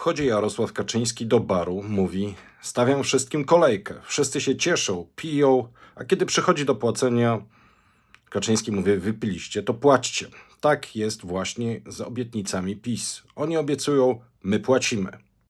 Wchodzi Jarosław Kaczyński do baru, mówi: Stawiam wszystkim kolejkę. Wszyscy się cieszą, piją, a kiedy przychodzi do płacenia, Kaczyński mówi: Wypiliście, to płaćcie. Tak jest właśnie z obietnicami PiS. Oni obiecują, my płacimy.